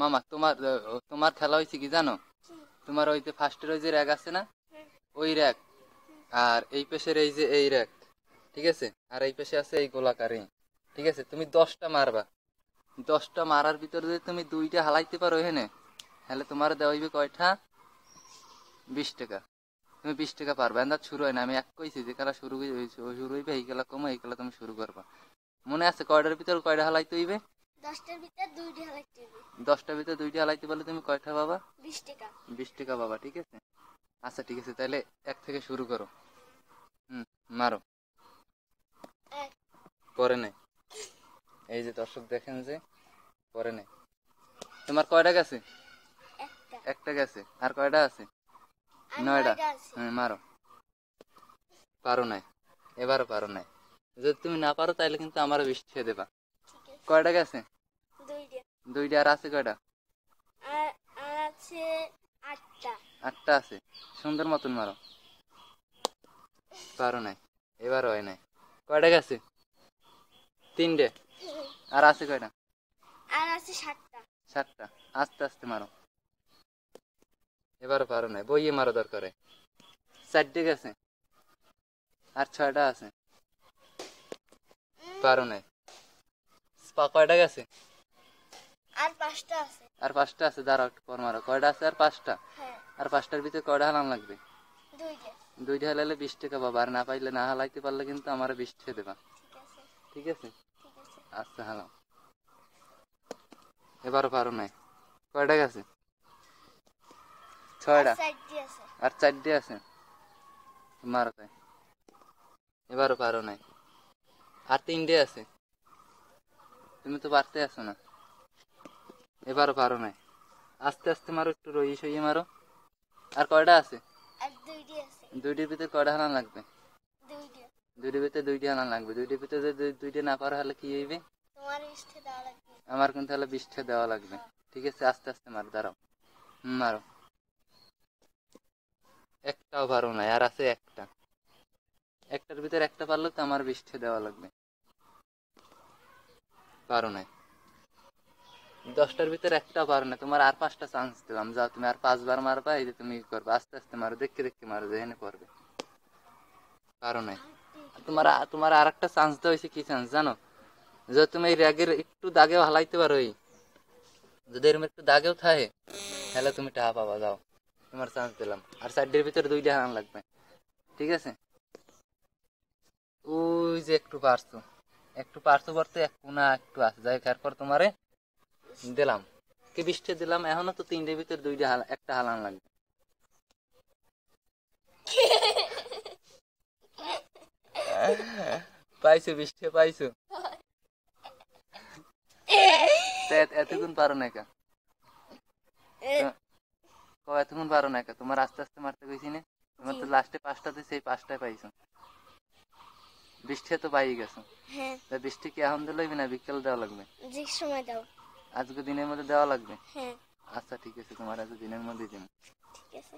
মামা তোমার তোমার খেলা হয়েছে কি জানো তোমার ওই যে ফার্স্টের ওই যে র্যাক আছে না ওই র্যাক আর এই পেশের এই যে এই র্যাক ঠিক আছে আর এই পেশে আছে এই গোলাকারে ঠিক আছে তুমি দশটা মারবা দশটা মারার ভিতরে যদি তুমি দুইটা হালাইতে পারো এখানে তাহলে তোমার হইবে কয়টা বিশ টাকা তুমি বিশ টাকা পারবা এন্দার শুরু হয় না আমি এক কইছি যে খেলা শুরু হয়েছে শুরু হইবে এই খেলা কমে এই খেলা তুমি শুরু করবা মনে আছে কয়টার ভিতরে কয়টা হালাইতে হইবে দশটার ভিতরে দুইটা হালাইতে বলে তুমি কয়টা বাবা বিশ টাকা বিশ টাকা বাবা ঠিক আছে আচ্ছা ঠিক আছে তাহলে এক থেকে শুরু করো হুম মারো পরে নে এই যে দর্শক দেখেন যে পরে নেই তোমার কয়টা গেছে একটা গেছে আর কয়টা আছে নয়টা হ্যাঁ মারো পারো নাই এবারও পারো নাই যদি তুমি না পারো তাহলে কিন্তু আমারও বৃষ্টি খেয়ে দেবা কয়টা গেছে দুইটা আর আছে কয়টা আছে আটটা আটটা আছে সুন্দর মতন মারো পারো নাই এবার হয় নাই কয়টা গেছে তিনটে আর আছে কয়টা আর আছে সাতটা সাতটা আস্তে আস্তে মারো এবার পারো নাই বইয়ে মারো দরকারে চারটে গেছে আর ছয়টা আছে পারো নাই কয়টা গেছে আর পাঁচটা আছে আর পাঁচটা আছে দাঁড়াও পর মারো কয়টা আছে আর পাঁচটা হ্যাঁ। আর পাঁচটার ভিতরে কয়টা হালান লাগবে দুইটা হালালে বিশ টাকা বাবা আর না পাইলে না হালাইতে পারলে কিন্তু আমার বিশ টাকা দেবা ঠিক আছে আচ্ছা হালাম এবারও পারো নাই কয়টা গেছে ছয়টা আর চারটে আছে মারো তাই এবারও পারো নাই আর তিনটে আছে তুমি তো পারতে আছো না এবারও পারো নাই আস্তে আস্তে মারো একটু রই সইয়ে মারো আর কয়টা আছে দুইটির ভিতরে কয়টা হানা লাগবে দুইটির ভিতরে দুইটি হানা লাগবে দুইটির ভিতরে যদি দুইটি না পারো তাহলে কি হইবে আমার কিন্তু তাহলে বিষ্ঠা দেওয়া লাগবে ঠিক আছে আস্তে আস্তে মারো দাঁড়াও মারো একটাও পারো নাই আর আছে একটা একটার ভিতরে একটা পারলে তো আমার বিশটা দেওয়া লাগবে পারো নাই দশটার ভিতরে একটা পারো না তোমার আর পাঁচটা চান্স দিলাম যাও তুমি আর পাঁচবার মারবা এই যে তুমি করবে আস্তে আস্তে মারো দেখে দেখে মারো যে এনে করবে কারণে তোমার তোমার আর একটা চান্স দেওয়া হয়েছে কি চান্স জানো যে তুমি এই র্যাগের একটু দাগেও হালাইতে পারো এই যদি এরম একটু দাগেও থাকে তাহলে তুমি টাহা পাবা যাও তোমার চান্স দিলাম আর সাইডের ভিতরে দুইটা হারান লাগবে ঠিক আছে ওই যে একটু পারছো একটু পারছো বলতে এক কোনা একটু আছে যাই তারপর তোমারে দিলাম কি বিশটা দিলাম এখনো তো তিনটে ভিতরে দুইটা একটা হালান লাগবে পাইছো বিশটা পাইছো এতক্ষণ পারো না ক এতক্ষণ পারো না একা তোমার আস্তে আস্তে মারতে গেছি না তোমার তো লাস্টে পাঁচটাতে সেই পাঁচটা পাইছো বৃষ্টি তো পাই গেছো হ্যাঁ। বৃষ্টি কি এখন দিলে না বিকেল দেওয়া লাগবে সময় দাও আজকে দিনের মধ্যে দেওয়া লাগবে হ্যাঁ আচ্ছা ঠিক আছে তোমার আজকে দিনের মধ্যে দিন ঠিক আছে